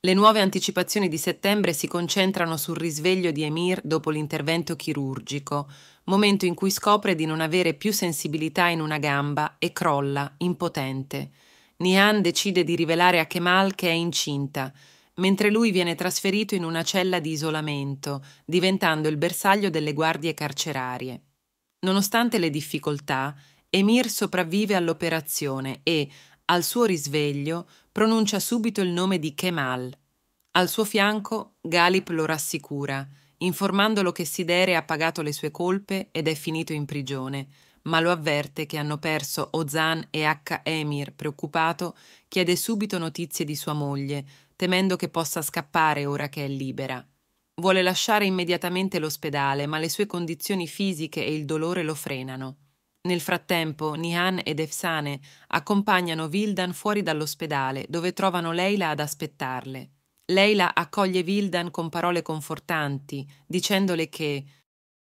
Le nuove anticipazioni di settembre si concentrano sul risveglio di Emir dopo l'intervento chirurgico, momento in cui scopre di non avere più sensibilità in una gamba e crolla, impotente. Nihan decide di rivelare a Kemal che è incinta, mentre lui viene trasferito in una cella di isolamento, diventando il bersaglio delle guardie carcerarie. Nonostante le difficoltà, Emir sopravvive all'operazione e, al suo risveglio, pronuncia subito il nome di Kemal. Al suo fianco Galip lo rassicura, informandolo che Sidere ha pagato le sue colpe ed è finito in prigione, ma lo avverte che hanno perso Ozan e H. Emir, preoccupato, chiede subito notizie di sua moglie, temendo che possa scappare ora che è libera. Vuole lasciare immediatamente l'ospedale, ma le sue condizioni fisiche e il dolore lo frenano. Nel frattempo, Nihan ed Efsane accompagnano Vildan fuori dall'ospedale, dove trovano Leila ad aspettarle. Leila accoglie Vildan con parole confortanti, dicendole che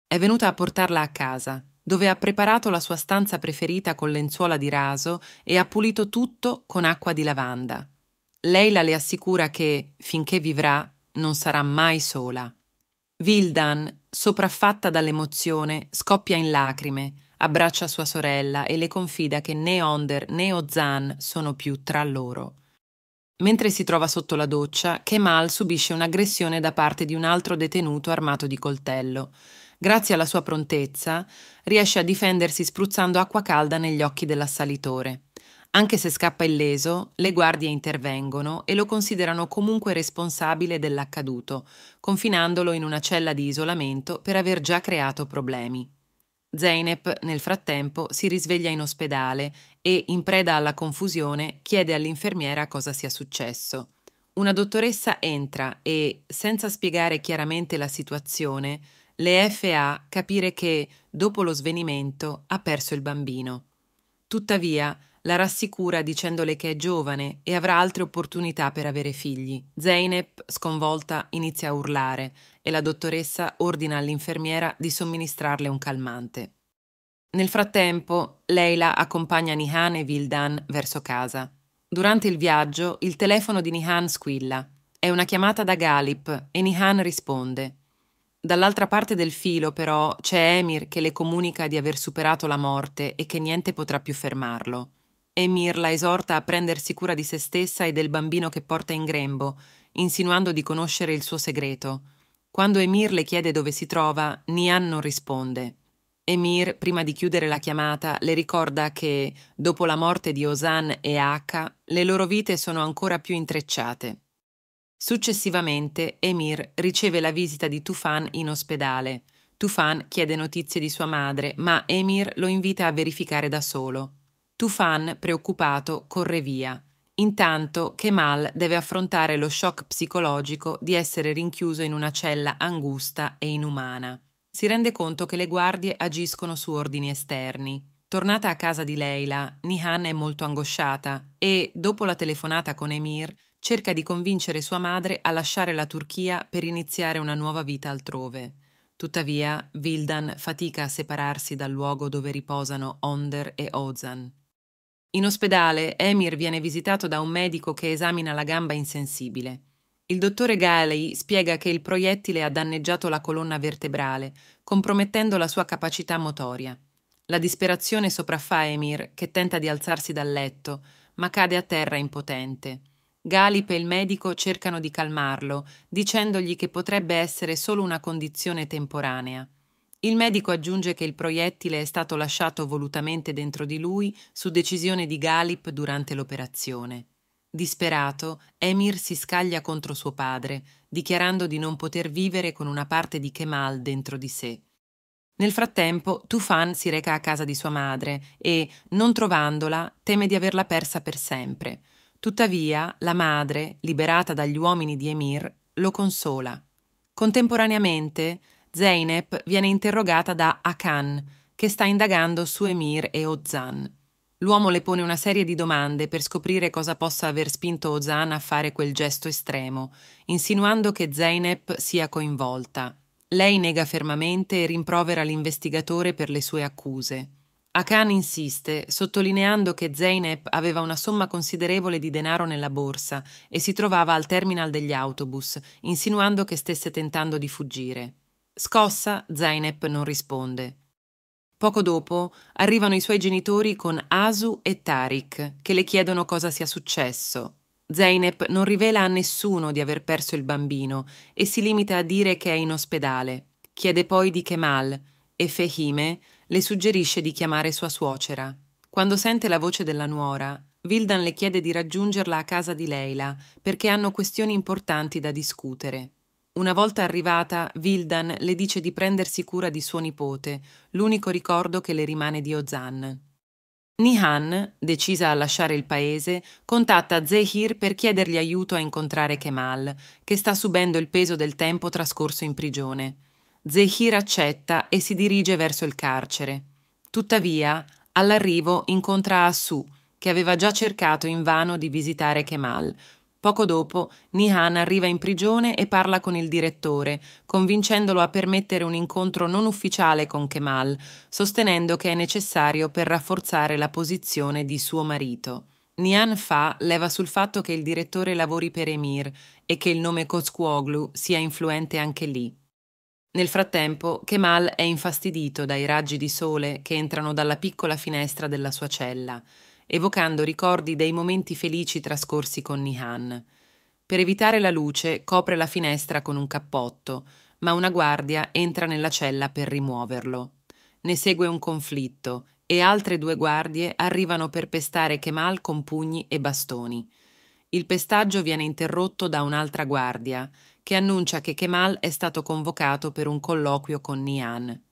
è venuta a portarla a casa, dove ha preparato la sua stanza preferita con lenzuola di raso e ha pulito tutto con acqua di lavanda. Leila le assicura che, finché vivrà, non sarà mai sola. Vildan, sopraffatta dall'emozione, scoppia in lacrime, abbraccia sua sorella e le confida che né Onder né Ozan sono più tra loro. Mentre si trova sotto la doccia, Kemal subisce un'aggressione da parte di un altro detenuto armato di coltello. Grazie alla sua prontezza, riesce a difendersi spruzzando acqua calda negli occhi dell'assalitore. Anche se scappa illeso, le guardie intervengono e lo considerano comunque responsabile dell'accaduto, confinandolo in una cella di isolamento per aver già creato problemi. Zeynep, nel frattempo, si risveglia in ospedale e, in preda alla confusione, chiede all'infermiera cosa sia successo. Una dottoressa entra e, senza spiegare chiaramente la situazione, le FA capire che, dopo lo svenimento, ha perso il bambino. Tuttavia, la rassicura dicendole che è giovane e avrà altre opportunità per avere figli. Zeynep, sconvolta, inizia a urlare e la dottoressa ordina all'infermiera di somministrarle un calmante. Nel frattempo, Leila accompagna Nihan e Vildan verso casa. Durante il viaggio, il telefono di Nihan squilla. È una chiamata da Galip e Nihan risponde. Dall'altra parte del filo, però, c'è Emir che le comunica di aver superato la morte e che niente potrà più fermarlo. Emir la esorta a prendersi cura di se stessa e del bambino che porta in grembo, insinuando di conoscere il suo segreto. Quando Emir le chiede dove si trova, Nian non risponde. Emir, prima di chiudere la chiamata, le ricorda che, dopo la morte di Osan e Aka, le loro vite sono ancora più intrecciate. Successivamente, Emir riceve la visita di Tufan in ospedale. Tufan chiede notizie di sua madre, ma Emir lo invita a verificare da solo. Tufan, preoccupato, corre via. Intanto Kemal deve affrontare lo shock psicologico di essere rinchiuso in una cella angusta e inumana. Si rende conto che le guardie agiscono su ordini esterni. Tornata a casa di Leila, Nihan è molto angosciata e, dopo la telefonata con Emir, cerca di convincere sua madre a lasciare la Turchia per iniziare una nuova vita altrove. Tuttavia, Vildan fatica a separarsi dal luogo dove riposano Onder e Ozan. In ospedale, Emir viene visitato da un medico che esamina la gamba insensibile. Il dottore Galey spiega che il proiettile ha danneggiato la colonna vertebrale, compromettendo la sua capacità motoria. La disperazione sopraffa Emir, che tenta di alzarsi dal letto, ma cade a terra impotente. Galip e il medico cercano di calmarlo, dicendogli che potrebbe essere solo una condizione temporanea. Il medico aggiunge che il proiettile è stato lasciato volutamente dentro di lui su decisione di Galip durante l'operazione. Disperato, Emir si scaglia contro suo padre, dichiarando di non poter vivere con una parte di Kemal dentro di sé. Nel frattempo, Tufan si reca a casa di sua madre e, non trovandola, teme di averla persa per sempre. Tuttavia, la madre, liberata dagli uomini di Emir, lo consola. Contemporaneamente, Zeynep viene interrogata da Akan, che sta indagando su Emir e Ozan. L'uomo le pone una serie di domande per scoprire cosa possa aver spinto Ozan a fare quel gesto estremo, insinuando che Zeynep sia coinvolta. Lei nega fermamente e rimprovera l'investigatore per le sue accuse. Akan insiste, sottolineando che Zeynep aveva una somma considerevole di denaro nella borsa e si trovava al terminal degli autobus, insinuando che stesse tentando di fuggire. Scossa, Zainep non risponde. Poco dopo arrivano i suoi genitori con Asu e Tarik, che le chiedono cosa sia successo. Zainep non rivela a nessuno di aver perso il bambino e si limita a dire che è in ospedale. Chiede poi di Kemal e Fehime le suggerisce di chiamare sua suocera. Quando sente la voce della nuora, Vildan le chiede di raggiungerla a casa di Leila perché hanno questioni importanti da discutere. Una volta arrivata, Vildan le dice di prendersi cura di suo nipote, l'unico ricordo che le rimane di Ozan. Nihan, decisa a lasciare il paese, contatta Zehir per chiedergli aiuto a incontrare Kemal, che sta subendo il peso del tempo trascorso in prigione. Zehir accetta e si dirige verso il carcere. Tuttavia, all'arrivo incontra Assu, che aveva già cercato invano di visitare Kemal, Poco dopo, Nihan arriva in prigione e parla con il direttore, convincendolo a permettere un incontro non ufficiale con Kemal, sostenendo che è necessario per rafforzare la posizione di suo marito. Nihan Fa leva sul fatto che il direttore lavori per Emir e che il nome Coscuoglu sia influente anche lì. Nel frattempo, Kemal è infastidito dai raggi di sole che entrano dalla piccola finestra della sua cella evocando ricordi dei momenti felici trascorsi con Nihan. Per evitare la luce copre la finestra con un cappotto, ma una guardia entra nella cella per rimuoverlo. Ne segue un conflitto e altre due guardie arrivano per pestare Kemal con pugni e bastoni. Il pestaggio viene interrotto da un'altra guardia, che annuncia che Kemal è stato convocato per un colloquio con Nihan.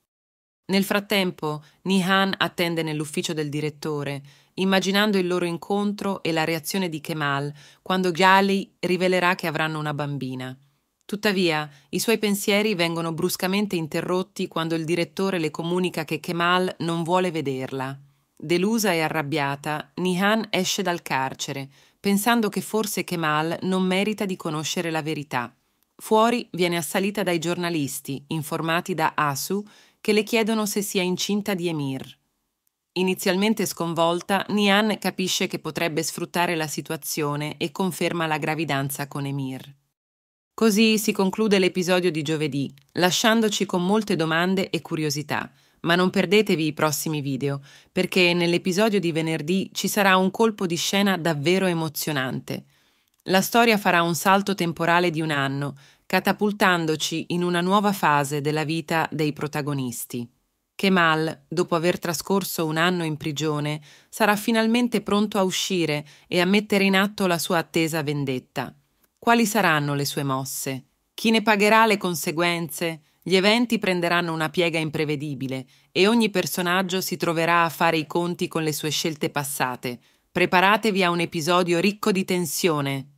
Nel frattempo, Nihan attende nell'ufficio del direttore immaginando il loro incontro e la reazione di Kemal quando Ghali rivelerà che avranno una bambina. Tuttavia, i suoi pensieri vengono bruscamente interrotti quando il direttore le comunica che Kemal non vuole vederla. Delusa e arrabbiata, Nihan esce dal carcere, pensando che forse Kemal non merita di conoscere la verità. Fuori viene assalita dai giornalisti, informati da Asu, che le chiedono se sia incinta di Emir. Inizialmente sconvolta, Nian capisce che potrebbe sfruttare la situazione e conferma la gravidanza con Emir. Così si conclude l'episodio di giovedì, lasciandoci con molte domande e curiosità, ma non perdetevi i prossimi video, perché nell'episodio di venerdì ci sarà un colpo di scena davvero emozionante. La storia farà un salto temporale di un anno, catapultandoci in una nuova fase della vita dei protagonisti. Kemal, dopo aver trascorso un anno in prigione, sarà finalmente pronto a uscire e a mettere in atto la sua attesa vendetta. Quali saranno le sue mosse? Chi ne pagherà le conseguenze? Gli eventi prenderanno una piega imprevedibile e ogni personaggio si troverà a fare i conti con le sue scelte passate. Preparatevi a un episodio ricco di tensione,